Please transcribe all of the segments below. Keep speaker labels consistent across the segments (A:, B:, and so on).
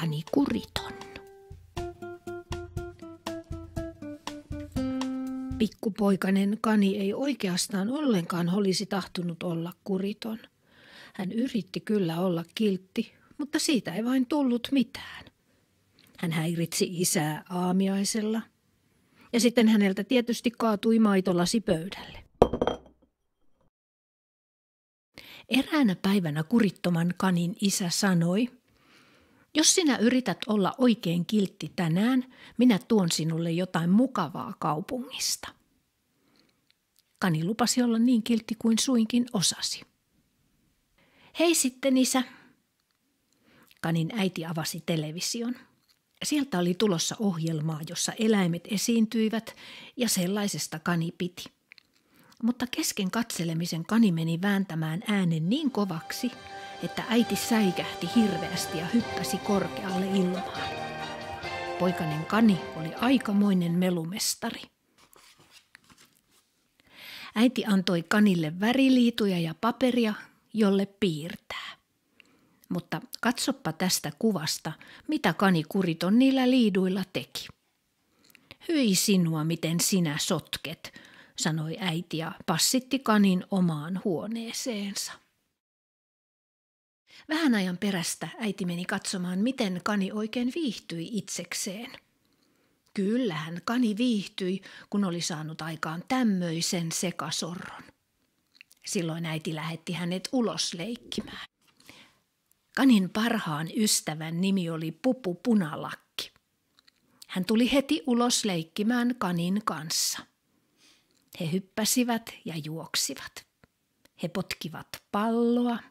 A: aikani kuriton. Pikkupoikainen kani ei oikeastaan ollenkaan olisi tahtunut olla kuriton. Hän yritti kyllä olla kiltti, mutta siitä ei vain tullut mitään. Hän häiritsi isää aamiaisella. Ja sitten häneltä tietysti kaatui maitolasi pöydälle. Eräänä päivänä kurittoman kanin isä sanoi – jos sinä yrität olla oikein kiltti tänään, minä tuon sinulle jotain mukavaa kaupungista. Kani lupasi olla niin kiltti kuin suinkin osasi. Hei sitten isä. Kanin äiti avasi television. Sieltä oli tulossa ohjelmaa, jossa eläimet esiintyivät ja sellaisesta Kani piti. Mutta kesken katselemisen Kani meni vääntämään äänen niin kovaksi, että äiti säikähti hirveästi ja hyppäsi korkealle ilmaan. Poikanen Kani oli aikamoinen melumestari. Äiti antoi Kanille väriliituja ja paperia, jolle piirtää. Mutta katsoppa tästä kuvasta, mitä Kani kuriton niillä liiduilla teki. Hyi sinua, miten sinä sotket, sanoi äiti ja passitti Kanin omaan huoneeseensa. Vähän ajan perästä äiti meni katsomaan, miten kani oikein viihtyi itsekseen. Kyllähän kani viihtyi, kun oli saanut aikaan tämmöisen sekasorron. Silloin äiti lähetti hänet ulos leikkimään. Kanin parhaan ystävän nimi oli Pupu Punalakki. Hän tuli heti ulos leikkimään kanin kanssa. He hyppäsivät ja juoksivat. He potkivat palloa –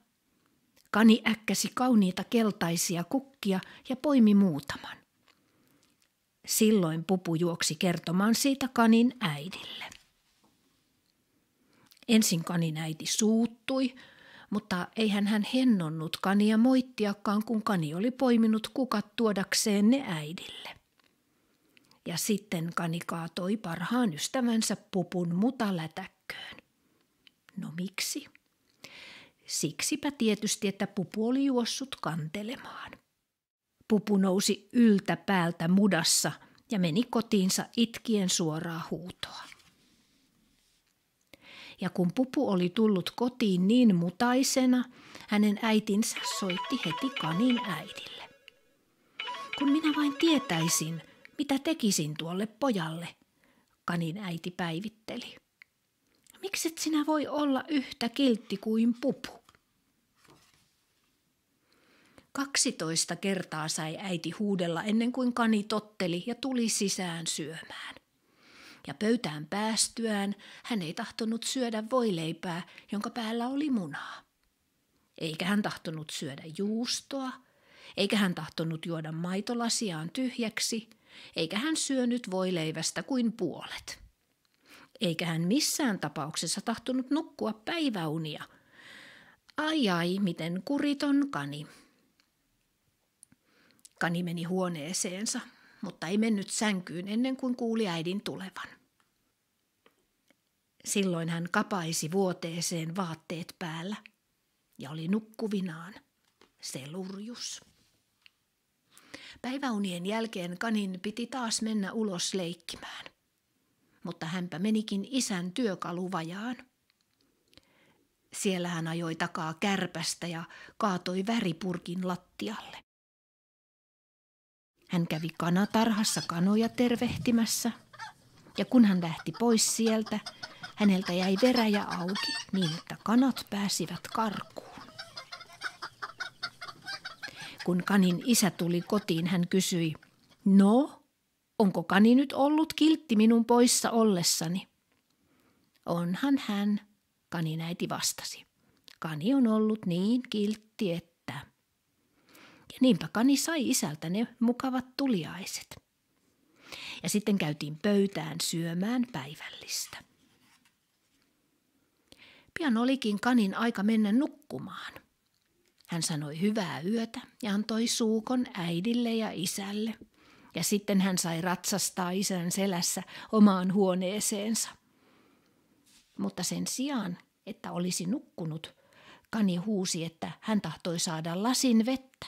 A: Kani äkkäsi kauniita keltaisia kukkia ja poimi muutaman. Silloin pupu juoksi kertomaan siitä kanin äidille. Ensin kanin äiti suuttui, mutta eihän hän hennonnut kania moittiakaan, kun kani oli poiminut kukat tuodakseen ne äidille. Ja sitten kani kaatoi parhaan ystävänsä pupun mutalätäkköön. No miksi? Siksipä tietysti, että pupu oli juossut kantelemaan. Pupu nousi yltä päältä mudassa ja meni kotiinsa itkien suoraa huutoa. Ja kun pupu oli tullut kotiin niin mutaisena, hänen äitinsä soitti heti kanin äidille. Kun minä vain tietäisin, mitä tekisin tuolle pojalle, kanin äiti päivitteli. Mikset sinä voi olla yhtä kiltti kuin pupu? 12 kertaa sai äiti huudella ennen kuin kani totteli ja tuli sisään syömään. Ja pöytään päästyään hän ei tahtonut syödä voileipää, jonka päällä oli munaa. Eikä hän tahtonut syödä juustoa, eikä hän tahtonut juoda maitolasiaan tyhjäksi, eikä hän syönyt voileivästä kuin puolet. Eikä hän missään tapauksessa tahtonut nukkua päiväunia. Ai ai, miten kuriton kani. Kani meni huoneeseensa, mutta ei mennyt sänkyyn ennen kuin kuuli äidin tulevan. Silloin hän kapaisi vuoteeseen vaatteet päällä ja oli nukkuvinaan. Se lurjus. Päiväunien jälkeen Kanin piti taas mennä ulos leikkimään, mutta hänpä menikin isän työkaluvajaan. Siellä hän ajoi takaa kärpästä ja kaatoi väripurkin lattialle. Hän kävi kanatarhassa kanoja tervehtimässä. Ja kun hän lähti pois sieltä, häneltä jäi veräjä auki niin, että kanat pääsivät karkuun. Kun kanin isä tuli kotiin, hän kysyi, no, onko kani nyt ollut kiltti minun poissa ollessani? Onhan hän, kanin äiti vastasi. Kani on ollut niin kiltti, että Niinpä Kani sai isältä ne mukavat tuliaiset. Ja sitten käytiin pöytään syömään päivällistä. Pian olikin Kanin aika mennä nukkumaan. Hän sanoi hyvää yötä ja antoi suukon äidille ja isälle. Ja sitten hän sai ratsastaa isän selässä omaan huoneeseensa. Mutta sen sijaan, että olisi nukkunut, Kani huusi, että hän tahtoi saada lasin vettä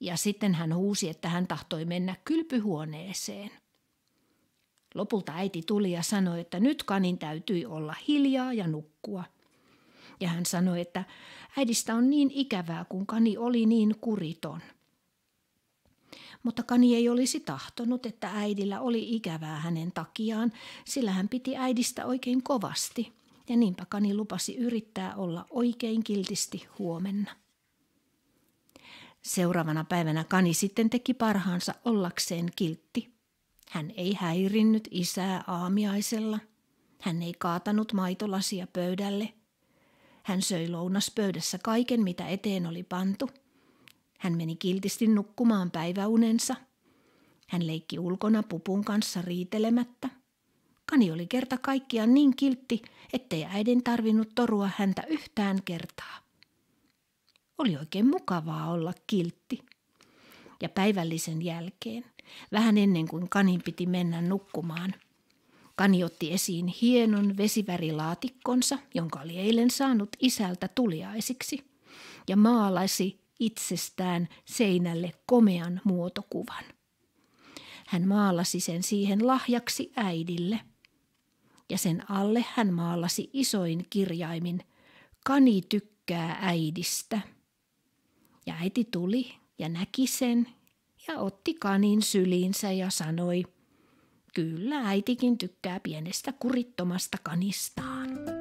A: ja sitten hän huusi, että hän tahtoi mennä kylpyhuoneeseen. Lopulta äiti tuli ja sanoi, että nyt kanin täytyi olla hiljaa ja nukkua. Ja hän sanoi, että äidistä on niin ikävää, kun kani oli niin kuriton. Mutta kani ei olisi tahtonut, että äidillä oli ikävää hänen takiaan, sillä hän piti äidistä oikein kovasti. Ja niinpä kani lupasi yrittää olla oikein kiltisti huomenna. Seuraavana päivänä Kani sitten teki parhaansa ollakseen kiltti. Hän ei häirinnyt isää aamiaisella. Hän ei kaatanut maitolasia pöydälle. Hän söi lounaspöydässä kaiken, mitä eteen oli pantu. Hän meni kiltisti nukkumaan päiväunensa. Hän leikki ulkona pupun kanssa riitelemättä. Kani oli kerta kaikkiaan niin kiltti, ettei äidin tarvinnut torua häntä yhtään kertaa. Oli oikein mukavaa olla kiltti. Ja päivällisen jälkeen, vähän ennen kuin kanin piti mennä nukkumaan, Kani otti esiin hienon vesivärilaatikkonsa, jonka oli eilen saanut isältä tuliaisiksi, ja maalasi itsestään seinälle komean muotokuvan. Hän maalasi sen siihen lahjaksi äidille. Ja sen alle hän maalasi isoin kirjaimin Kani tykkää äidistä. Ja äiti tuli ja näki sen ja otti kanin syliinsä ja sanoi, kyllä äitikin tykkää pienestä kurittomasta kanistaan.